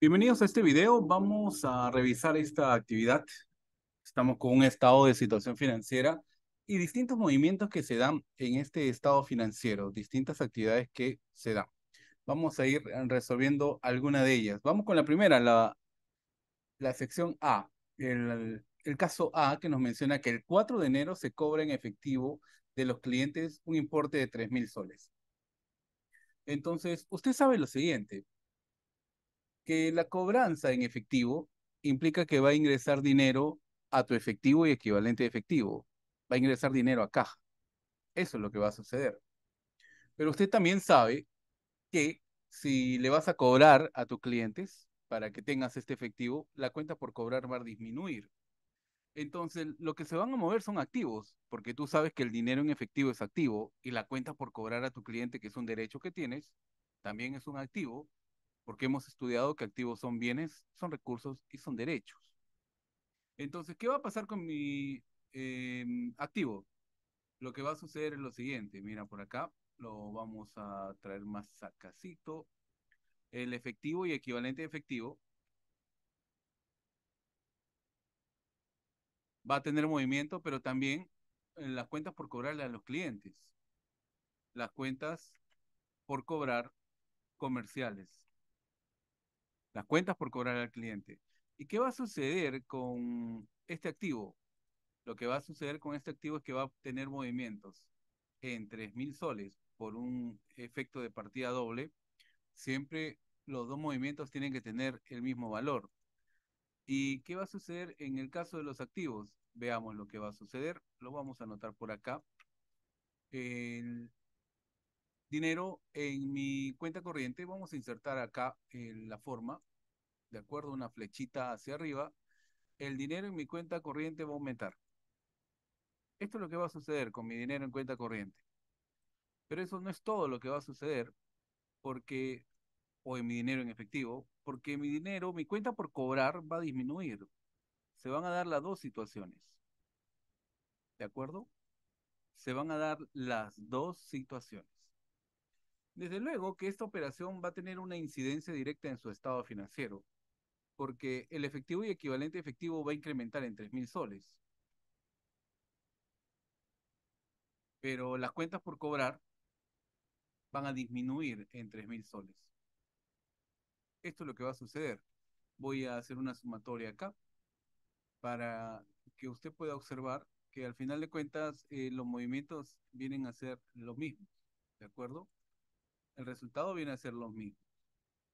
Bienvenidos a este video. Vamos a revisar esta actividad. Estamos con un estado de situación financiera y distintos movimientos que se dan en este estado financiero, distintas actividades que se dan. Vamos a ir resolviendo alguna de ellas. Vamos con la primera, la, la sección A. El, el caso A que nos menciona que el 4 de enero se cobra en efectivo de los clientes un importe de 3 mil soles. Entonces, usted sabe lo siguiente, que la cobranza en efectivo implica que va a ingresar dinero a tu efectivo y equivalente de efectivo. Va a ingresar dinero a caja. Eso es lo que va a suceder. Pero usted también sabe que si le vas a cobrar a tus clientes para que tengas este efectivo, la cuenta por cobrar va a disminuir. Entonces, lo que se van a mover son activos, porque tú sabes que el dinero en efectivo es activo y la cuenta por cobrar a tu cliente, que es un derecho que tienes, también es un activo, porque hemos estudiado que activos son bienes, son recursos y son derechos. Entonces, ¿qué va a pasar con mi em, activo? Lo que va a suceder es lo siguiente, mira por acá, lo vamos a traer más casito. El efectivo y equivalente de efectivo va a tener movimiento, pero también eh, las cuentas por cobrarle a los clientes, las cuentas por cobrar comerciales las cuentas por cobrar al cliente. ¿Y qué va a suceder con este activo? Lo que va a suceder con este activo es que va a tener movimientos en 3.000 soles por un efecto de partida doble. Siempre los dos movimientos tienen que tener el mismo valor. ¿Y qué va a suceder en el caso de los activos? Veamos lo que va a suceder. Lo vamos a anotar por acá. El dinero en mi cuenta corriente, vamos a insertar acá eh, la forma, ¿de acuerdo? Una flechita hacia arriba. El dinero en mi cuenta corriente va a aumentar. Esto es lo que va a suceder con mi dinero en cuenta corriente. Pero eso no es todo lo que va a suceder, porque, o en mi dinero en efectivo, porque mi dinero, mi cuenta por cobrar va a disminuir. Se van a dar las dos situaciones. ¿De acuerdo? Se van a dar las dos situaciones. Desde luego que esta operación va a tener una incidencia directa en su estado financiero, porque el efectivo y equivalente efectivo va a incrementar en 3.000 soles. Pero las cuentas por cobrar van a disminuir en 3.000 soles. Esto es lo que va a suceder. Voy a hacer una sumatoria acá para que usted pueda observar que al final de cuentas eh, los movimientos vienen a ser lo mismo. ¿De acuerdo? el resultado viene a ser lo mismo.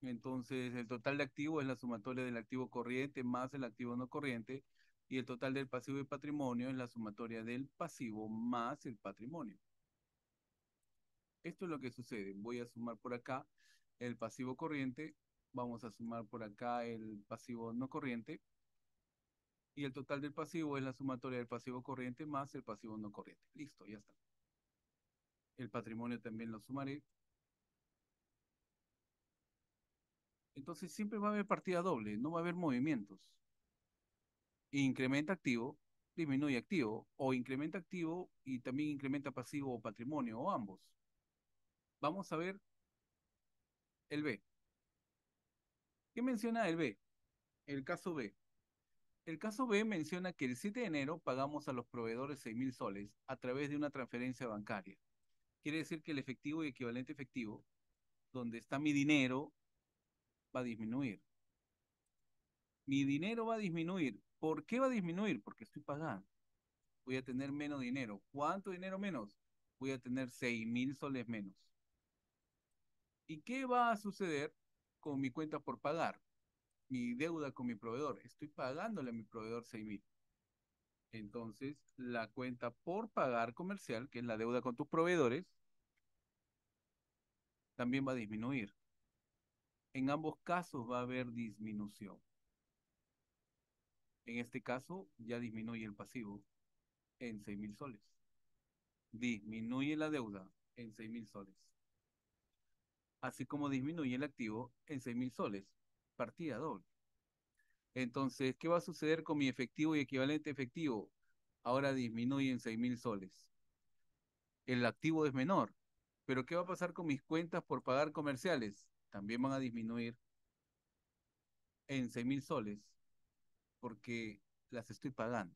Entonces, el total de activo es la sumatoria del activo corriente más el activo no corriente y el total del pasivo y patrimonio es la sumatoria del pasivo más el patrimonio. Esto es lo que sucede. Voy a sumar por acá el pasivo corriente, vamos a sumar por acá el pasivo no corriente y el total del pasivo es la sumatoria del pasivo corriente más el pasivo no corriente. Listo, ya está. El patrimonio también lo sumaré Entonces siempre va a haber partida doble, no va a haber movimientos. Incrementa activo, disminuye activo, o incrementa activo y también incrementa pasivo o patrimonio, o ambos. Vamos a ver el B. ¿Qué menciona el B? El caso B. El caso B menciona que el 7 de enero pagamos a los proveedores 6.000 mil soles a través de una transferencia bancaria. Quiere decir que el efectivo y equivalente efectivo, donde está mi dinero va a disminuir. Mi dinero va a disminuir. ¿Por qué va a disminuir? Porque estoy pagando. Voy a tener menos dinero. ¿Cuánto dinero menos? Voy a tener seis mil soles menos. ¿Y qué va a suceder con mi cuenta por pagar? Mi deuda con mi proveedor. Estoy pagándole a mi proveedor seis mil. Entonces, la cuenta por pagar comercial, que es la deuda con tus proveedores, también va a disminuir en ambos casos va a haber disminución. En este caso ya disminuye el pasivo en 6.000 mil soles. Disminuye la deuda en 6.000 mil soles. Así como disminuye el activo en 6.000 mil soles. Partida doble. Entonces, ¿qué va a suceder con mi efectivo y equivalente efectivo? Ahora disminuye en 6.000 mil soles. El activo es menor. Pero ¿qué va a pasar con mis cuentas por pagar comerciales? también van a disminuir en 6 mil soles porque las estoy pagando.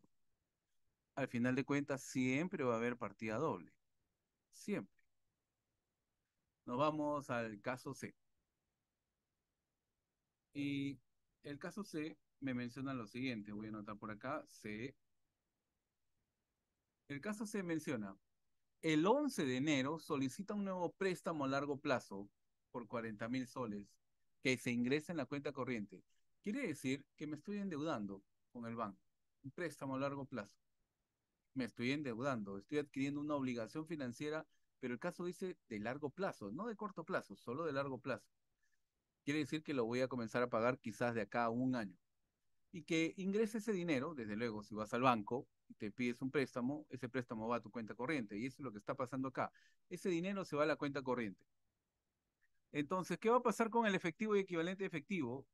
Al final de cuentas, siempre va a haber partida doble. Siempre. Nos vamos al caso C. Y el caso C me menciona lo siguiente, voy a anotar por acá, C. El caso C menciona, el 11 de enero solicita un nuevo préstamo a largo plazo por 40 mil soles que se ingresa en la cuenta corriente, quiere decir que me estoy endeudando con el banco, un préstamo a largo plazo. Me estoy endeudando, estoy adquiriendo una obligación financiera, pero el caso dice de largo plazo, no de corto plazo, solo de largo plazo. Quiere decir que lo voy a comenzar a pagar quizás de acá a un año. Y que ingrese ese dinero, desde luego, si vas al banco y te pides un préstamo, ese préstamo va a tu cuenta corriente. Y eso es lo que está pasando acá. Ese dinero se va a la cuenta corriente. Entonces, ¿qué va a pasar con el efectivo y equivalente efectivo?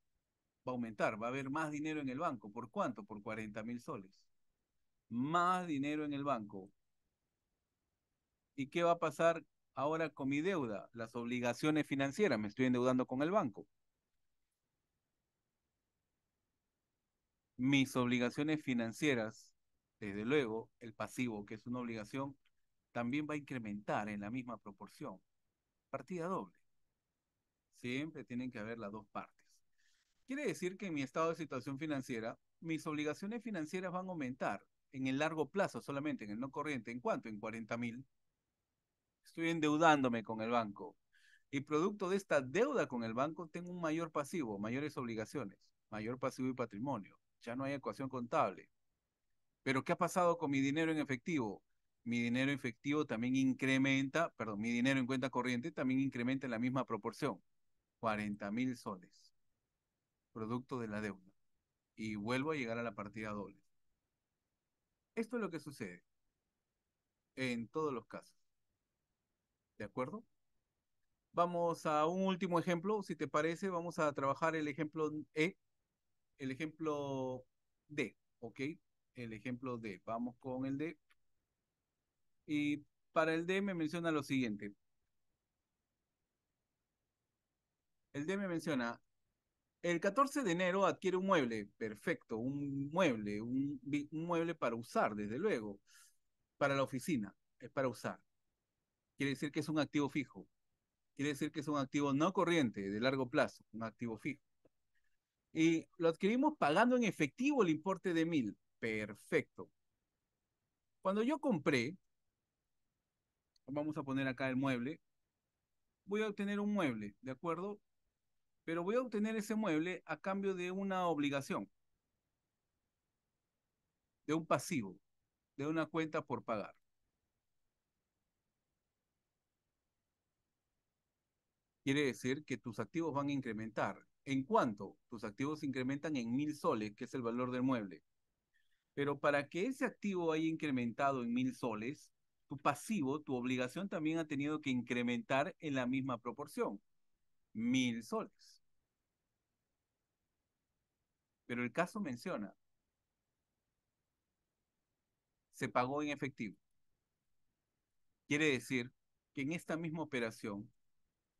Va a aumentar, va a haber más dinero en el banco. ¿Por cuánto? Por 40 mil soles. Más dinero en el banco. ¿Y qué va a pasar ahora con mi deuda? Las obligaciones financieras. Me estoy endeudando con el banco. Mis obligaciones financieras, desde luego, el pasivo, que es una obligación, también va a incrementar en la misma proporción. Partida doble. Siempre tienen que haber las dos partes. Quiere decir que en mi estado de situación financiera, mis obligaciones financieras van a aumentar en el largo plazo solamente, en el no corriente. ¿En cuánto? En 40 mil. Estoy endeudándome con el banco. Y producto de esta deuda con el banco, tengo un mayor pasivo, mayores obligaciones, mayor pasivo y patrimonio. Ya no hay ecuación contable. Pero ¿qué ha pasado con mi dinero en efectivo? Mi dinero en efectivo también incrementa, perdón, mi dinero en cuenta corriente también incrementa en la misma proporción. 40 mil soles, producto de la deuda, y vuelvo a llegar a la partida doble. Esto es lo que sucede en todos los casos. ¿De acuerdo? Vamos a un último ejemplo, si te parece, vamos a trabajar el ejemplo E, el ejemplo D, ¿ok? El ejemplo D, vamos con el D. Y para el D me menciona lo siguiente. el DM menciona, el 14 de enero adquiere un mueble, perfecto, un mueble, un, mueble para usar, desde luego, para la oficina, es para usar. Quiere decir que es un activo fijo. Quiere decir que es un activo no corriente, de largo plazo, un activo fijo. Y lo adquirimos pagando en efectivo el importe de mil. Perfecto. Cuando yo compré, vamos a poner acá el mueble, voy a obtener un mueble, ¿de acuerdo? pero voy a obtener ese mueble a cambio de una obligación, de un pasivo, de una cuenta por pagar. Quiere decir que tus activos van a incrementar. ¿En cuanto Tus activos incrementan en mil soles, que es el valor del mueble. Pero para que ese activo haya incrementado en mil soles, tu pasivo, tu obligación también ha tenido que incrementar en la misma proporción mil soles. Pero el caso menciona, se pagó en efectivo. Quiere decir que en esta misma operación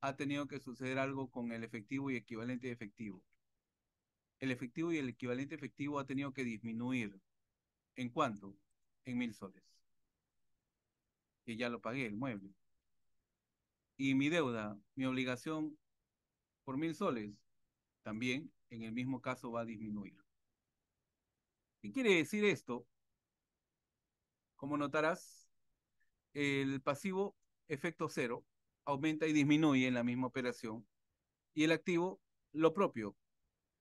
ha tenido que suceder algo con el efectivo y equivalente de efectivo. El efectivo y el equivalente efectivo ha tenido que disminuir. ¿En cuánto? En mil soles. Que ya lo pagué, el mueble. Y mi deuda, mi obligación por mil soles, también en el mismo caso va a disminuir. ¿Qué quiere decir esto? Como notarás, el pasivo efecto cero aumenta y disminuye en la misma operación y el activo lo propio,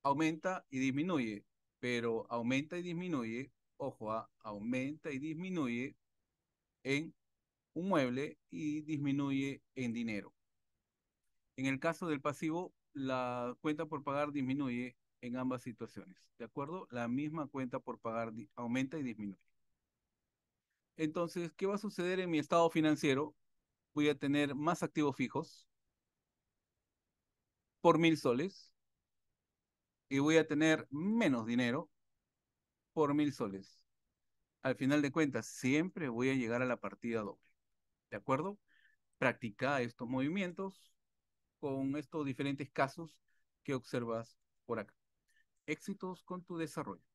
aumenta y disminuye, pero aumenta y disminuye, ojo, a, ah, aumenta y disminuye en un mueble y disminuye en dinero. En el caso del pasivo, la cuenta por pagar disminuye en ambas situaciones, ¿de acuerdo? La misma cuenta por pagar aumenta y disminuye. Entonces, ¿qué va a suceder en mi estado financiero? Voy a tener más activos fijos por mil soles y voy a tener menos dinero por mil soles. Al final de cuentas, siempre voy a llegar a la partida doble. ¿De acuerdo? Practica estos movimientos con estos diferentes casos que observas por acá. Éxitos con tu desarrollo.